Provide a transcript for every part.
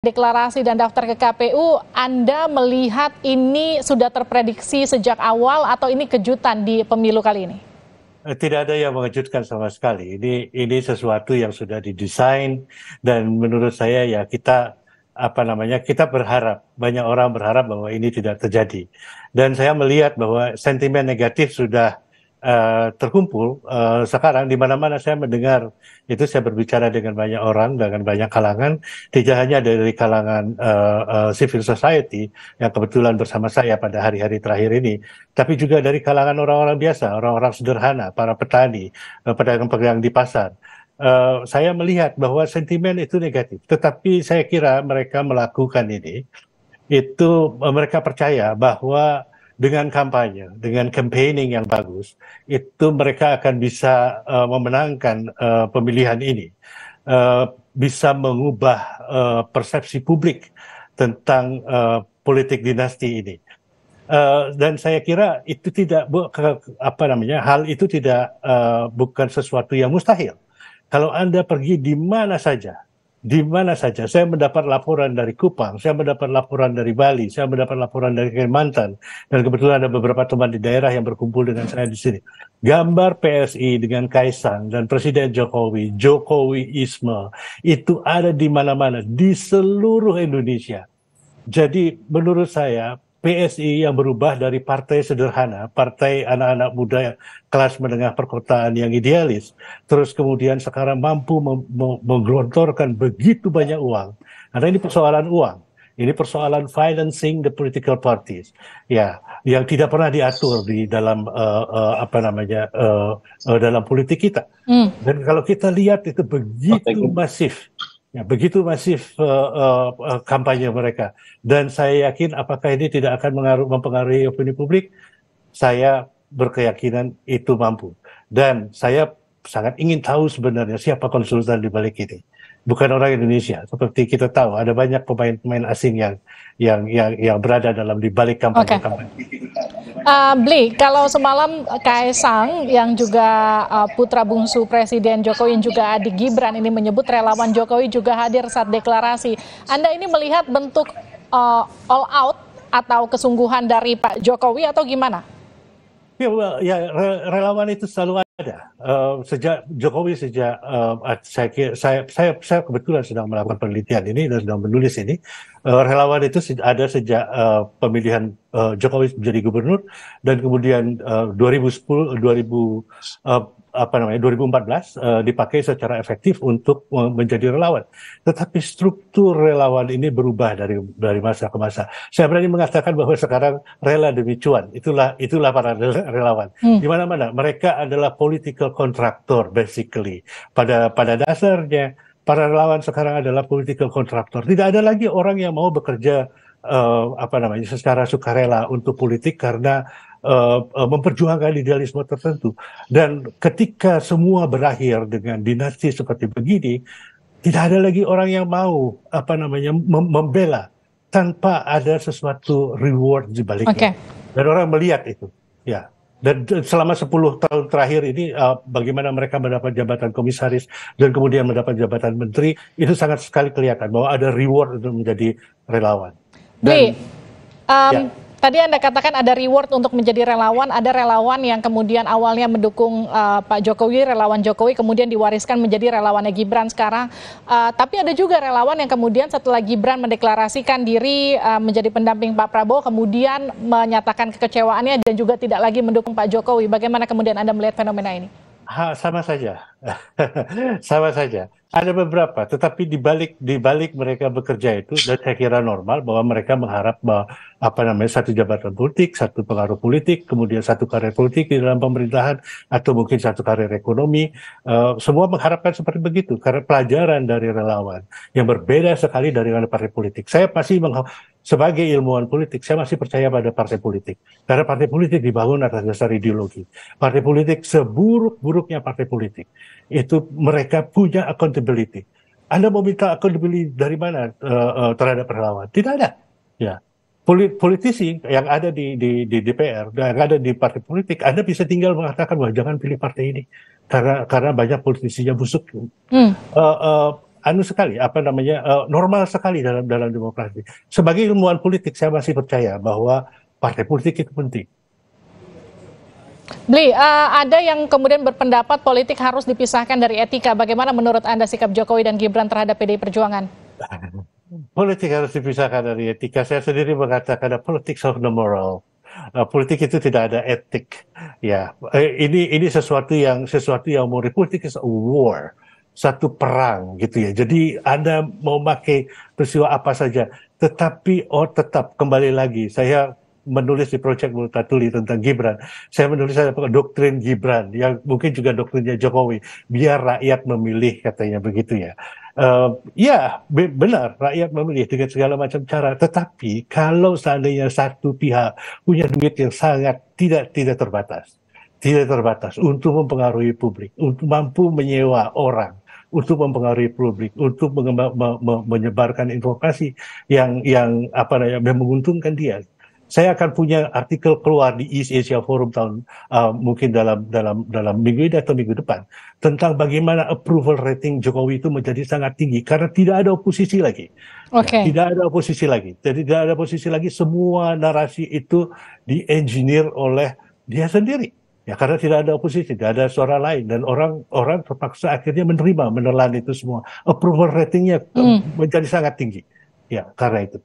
deklarasi dan daftar ke KPU, Anda melihat ini sudah terprediksi sejak awal atau ini kejutan di pemilu kali ini? Eh, tidak ada yang mengejutkan sama sekali. Ini ini sesuatu yang sudah didesain dan menurut saya ya kita apa namanya kita berharap banyak orang berharap bahwa ini tidak terjadi. Dan saya melihat bahwa sentimen negatif sudah uh, terkumpul uh, sekarang di mana-mana saya mendengar itu saya berbicara dengan banyak orang dengan banyak kalangan tidak hanya dari kalangan uh, uh, civil society yang kebetulan bersama saya pada hari-hari terakhir ini tapi juga dari kalangan orang-orang biasa orang-orang sederhana para petani pedagang-pedagang di pasar Uh, saya melihat bahwa sentimen itu negatif, tetapi saya kira mereka melakukan ini itu mereka percaya bahwa dengan kampanye, dengan campaigning yang bagus, itu mereka akan bisa uh, memenangkan uh, pemilihan ini, uh, bisa mengubah uh, persepsi publik tentang uh, politik dinasti ini. Uh, dan saya kira itu tidak bu, ke, apa namanya hal itu tidak uh, bukan sesuatu yang mustahil. Kalau anda pergi di mana saja di mana saja. Saya mendapat laporan dari Kupang, saya mendapat laporan dari Bali, saya mendapat laporan dari Kalimantan, dan kebetulan ada beberapa teman di daerah yang berkumpul dengan saya di sini. Gambar PSI dengan Kaisang dan Presiden Jokowi, Jokowiisme, itu ada di mana-mana, di seluruh Indonesia. Jadi menurut saya PSI yang berubah dari partai sederhana, partai anak-anak muda kelas menengah perkotaan yang idealis, terus kemudian sekarang mampu menggelontorkan begitu banyak uang. Karena ini persoalan uang. Ini persoalan financing the political parties, ya, yang tidak pernah diatur di dalam uh, uh, apa namanya uh, uh, dalam politik kita. Mm. Dan kalau kita lihat itu begitu masif, Ya, begitu masif uh, uh, kampanye mereka. Dan saya yakin apakah ini tidak akan mengaruh, mempengaruhi opini publik? Saya berkeyakinan itu mampu. Dan saya sangat ingin tahu sebenarnya siapa konsultan di balik ini bukan orang Indonesia. Seperti kita tahu ada banyak pemain-pemain asing yang yang yang yang berada dalam di balik kampanye-kampanye. Uh, Bli, kalau semalam Kaisang yang juga uh, putra bungsu Presiden Jokowi yang juga adik Gibran ini menyebut relawan Jokowi juga hadir saat deklarasi. Anda ini melihat bentuk uh, all out atau kesungguhan dari Pak Jokowi atau gimana? Ya, well, ya relawan itu selalu ada uh, sejak Jokowi sejak uh, saya, saya saya saya kebetulan sedang melakukan penelitian ini dan sedang menulis ini uh, relawan itu ada sejak uh, pemilihan uh, Jokowi menjadi gubernur dan kemudian uh, 2010 2000 uh, apa namanya 2014 uh, eh, dipakai secara efektif untuk menjadi relawan. Tetapi struktur relawan ini berubah dari dari masa ke masa. Saya berani mengatakan bahwa sekarang rela demi cuan. Itulah itulah para relawan. Hmm. Di mana-mana mereka adalah political contractor basically. Pada pada dasarnya para relawan sekarang adalah political contractor. Tidak ada lagi orang yang mau bekerja uh, apa namanya secara sukarela untuk politik karena Eh, eh, memperjuangkan idealisme tertentu. Dan ketika semua berakhir dengan dinasti seperti begini, tidak ada lagi orang yang mau apa namanya mem membela tanpa ada sesuatu reward di baliknya. Okay. Dan orang melihat itu. Ya. Dan selama 10 tahun terakhir ini uh, bagaimana mereka mendapat jabatan komisaris dan kemudian mendapat jabatan menteri itu sangat sekali kelihatan bahwa ada reward untuk menjadi relawan. Dan, Dwi, um, Tadi Anda katakan ada reward untuk menjadi relawan, ada relawan yang kemudian awalnya mendukung uh, Pak Jokowi, relawan Jokowi kemudian diwariskan menjadi relawannya Gibran sekarang. Uh, tapi ada juga relawan yang kemudian setelah Gibran mendeklarasikan diri uh, menjadi pendamping Pak Prabowo, kemudian menyatakan kekecewaannya dan juga tidak lagi mendukung Pak Jokowi. Bagaimana kemudian Anda melihat fenomena ini? Ha, sama saja, sama saja. Ada beberapa, tetapi di balik mereka bekerja itu, dan saya kira normal bahwa mereka mengharap bahwa apa namanya satu jabatan politik, satu pengaruh politik, kemudian satu karir politik di dalam pemerintahan atau mungkin satu karir ekonomi, uh, semua mengharapkan seperti begitu karena pelajaran dari relawan yang berbeda sekali dari partai politik. Saya pasti meng sebagai ilmuwan politik, saya masih percaya pada partai politik. Karena partai politik dibangun atas dasar ideologi. Partai politik, seburuk-buruknya partai politik, itu mereka punya accountability. Anda mau minta accountability dari mana uh, uh, terhadap relawan? Tidak ada. Ya, politisi yang ada di, di, di DPR, yang ada di partai politik, Anda bisa tinggal mengatakan, bahwa jangan pilih partai ini, karena karena banyak politisinya busuk. Hmm. Uh, uh, anu sekali apa namanya uh, normal sekali dalam dalam demokrasi. Sebagai ilmuwan politik saya masih percaya bahwa partai politik itu penting. Bli, uh, ada yang kemudian berpendapat politik harus dipisahkan dari etika. Bagaimana menurut Anda sikap Jokowi dan Gibran terhadap PDI Perjuangan? Politik harus dipisahkan dari etika. Saya sendiri mengatakan politics of the moral. Uh, politik itu tidak ada etik. Ya, yeah. uh, ini ini sesuatu yang sesuatu yang mau politik is a war satu perang gitu ya. Jadi Anda mau pakai peristiwa apa saja, tetapi oh tetap kembali lagi saya menulis di Project Multatuli tentang Gibran. Saya menulis ada doktrin Gibran yang mungkin juga doktrinnya Jokowi. Biar rakyat memilih katanya begitu ya. Uh, ya benar rakyat memilih dengan segala macam cara. Tetapi kalau seandainya satu pihak punya duit yang sangat tidak tidak terbatas, tidak terbatas untuk mempengaruhi publik, untuk mampu menyewa orang untuk mempengaruhi publik, untuk menyebarkan informasi yang yang apa namanya yang menguntungkan dia. Saya akan punya artikel keluar di East Asia Forum tahun uh, mungkin dalam dalam dalam minggu ini atau minggu depan tentang bagaimana approval rating Jokowi itu menjadi sangat tinggi karena tidak ada oposisi lagi. Okay. Tidak ada oposisi lagi. Jadi tidak ada oposisi lagi semua narasi itu diengineer oleh dia sendiri Ya karena tidak ada oposisi, tidak ada suara lain dan orang orang terpaksa akhirnya menerima, menelan itu semua. Approval ratingnya hmm. menjadi sangat tinggi. Ya karena itu.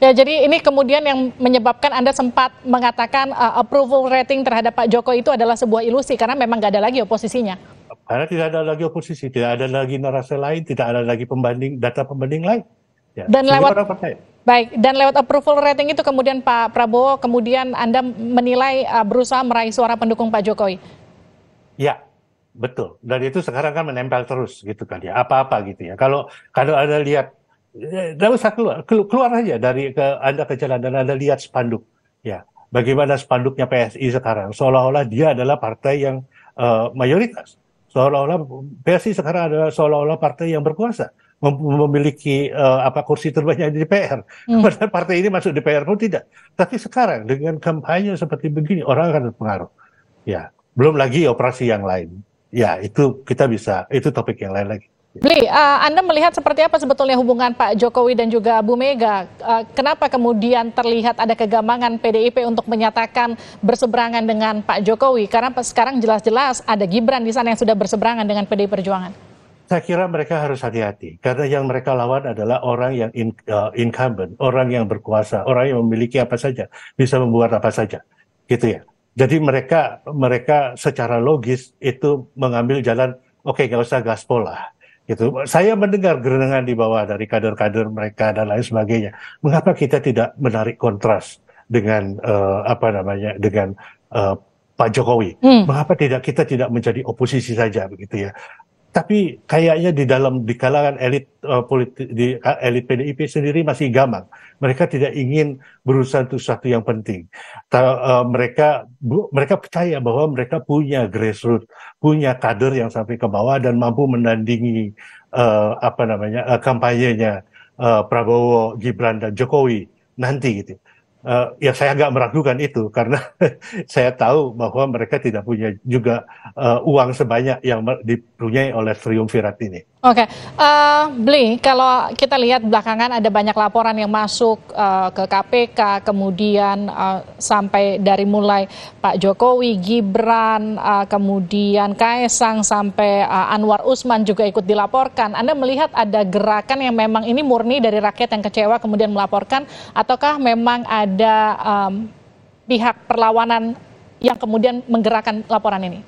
Ya, jadi ini kemudian yang menyebabkan Anda sempat mengatakan uh, approval rating terhadap Pak Joko itu adalah sebuah ilusi karena memang nggak ada lagi oposisinya. Karena tidak ada lagi oposisi, tidak ada lagi narasi lain, tidak ada lagi pembanding data pembanding lain. Ya, dan lewat orang Baik, dan lewat approval rating itu kemudian Pak Prabowo, kemudian Anda menilai uh, berusaha meraih suara pendukung Pak Jokowi? Ya, betul. Dan itu sekarang kan menempel terus gitu kan ya, apa-apa gitu ya. Kalau kalau Anda lihat, tidak ya, usah keluar, keluar aja dari ke Anda ke jalan dan Anda lihat spanduk. Ya, bagaimana spanduknya PSI sekarang, seolah-olah dia adalah partai yang uh, mayoritas. Seolah-olah PSI sekarang adalah seolah-olah partai yang berkuasa memiliki uh, apa kursi terbanyak di DPR. Hmm. Padahal partai ini masuk DPR pun tidak. Tapi sekarang dengan kampanye seperti begini orang akan terpengaruh. Ya, belum lagi operasi yang lain. Ya, itu kita bisa itu topik yang lain lagi. Bli, uh, Anda melihat seperti apa sebetulnya hubungan Pak Jokowi dan juga Bu Mega? Uh, kenapa kemudian terlihat ada kegamangan PDIP untuk menyatakan berseberangan dengan Pak Jokowi? Karena sekarang jelas-jelas ada Gibran di sana yang sudah berseberangan dengan PDI Perjuangan saya kira mereka harus hati-hati karena yang mereka lawan adalah orang yang in, uh, incumbent, orang yang berkuasa, orang yang memiliki apa saja, bisa membuat apa saja, gitu ya. Jadi mereka mereka secara logis itu mengambil jalan oke okay, nggak usah gaspol lah, gitu. Saya mendengar gerengan di bawah dari kader-kader mereka dan lain sebagainya. Mengapa kita tidak menarik kontras dengan uh, apa namanya dengan uh, Pak Jokowi. Hmm. Mengapa tidak kita tidak menjadi oposisi saja begitu ya? tapi kayaknya di dalam di kalangan elit uh, politik di eh, elit PDIP sendiri masih gamang. Mereka tidak ingin berusaha untuk sesuatu yang penting. Ta, uh, mereka bu, mereka percaya bahwa mereka punya grassroots, punya kader yang sampai ke bawah dan mampu menandingi uh, apa namanya uh, kampanyenya uh, Prabowo, Gibran dan Jokowi nanti gitu uh, ya saya agak meragukan itu karena saya tahu bahwa mereka tidak punya juga uh, uang sebanyak yang dipunyai oleh triumvirat ini. Oke, okay. uh, eh, Bli, kalau kita lihat belakangan ada banyak laporan yang masuk uh, ke KPK, kemudian uh, sampai dari mulai Pak Jokowi, Gibran, uh, kemudian Kaisang sampai uh, Anwar Usman juga ikut dilaporkan. Anda melihat ada gerakan yang memang ini murni dari rakyat yang kecewa kemudian melaporkan, ataukah memang ada um, pihak perlawanan yang kemudian menggerakkan laporan ini?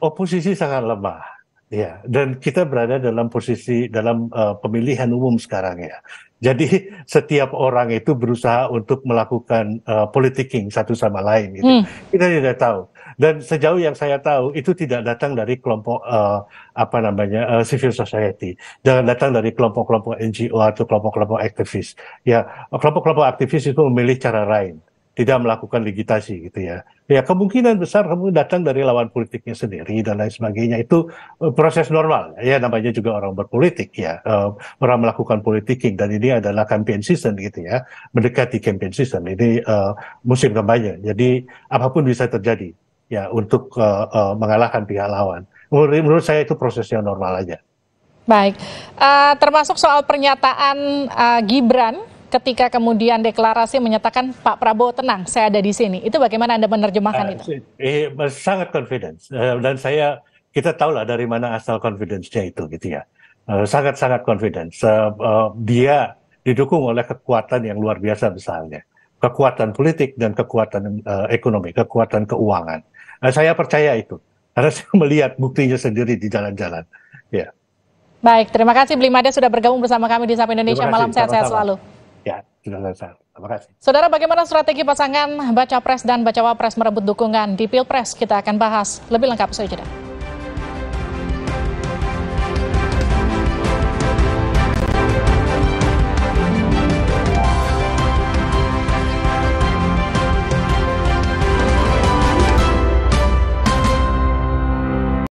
Oposisi sangat lemah Ya, dan kita berada dalam posisi dalam uh, pemilihan umum sekarang ya. Jadi setiap orang itu berusaha untuk melakukan uh, eh, politiking satu sama lain. Gitu. Hmm. Kita tidak tahu. Dan sejauh yang saya tahu itu tidak datang dari kelompok uh, apa namanya uh, civil society, jangan datang dari kelompok-kelompok NGO atau kelompok-kelompok aktivis. Ya, kelompok-kelompok aktivis itu memilih cara lain tidak melakukan digitasi gitu ya. Ya kemungkinan besar kamu datang dari lawan politiknya sendiri dan lain sebagainya itu eh, proses normal ya namanya juga orang berpolitik ya uh, orang melakukan politiking dan ini adalah campaign season gitu ya mendekati campaign season ini uh, musim kampanye jadi apapun bisa terjadi ya untuk uh, uh, mengalahkan pihak lawan menurut, saya itu prosesnya normal aja. Baik, uh, termasuk soal pernyataan uh, Gibran ketika kemudian deklarasi menyatakan Pak Prabowo tenang, saya ada di sini. Itu bagaimana Anda menerjemahkan uh, itu? Eh, sangat confidence. Uh, dan saya kita tahu lah dari mana asal confidence-nya itu gitu ya. Eh, sangat sangat-sangat confidence. Uh, uh, dia didukung oleh kekuatan yang luar biasa besarnya. Kekuatan politik dan kekuatan uh, ekonomi, kekuatan keuangan. Uh, saya percaya itu. Karena saya melihat buktinya sendiri di jalan-jalan. Ya. Baik, terima kasih Blimade sudah bergabung bersama kami di Sapa Indonesia kasih, Malam. Sehat-sehat selalu. Ya, sudah selesai. Terima kasih. Saudara, bagaimana strategi pasangan baca pres dan Baca Wapres merebut dukungan di Pilpres? Kita akan bahas lebih lengkap usai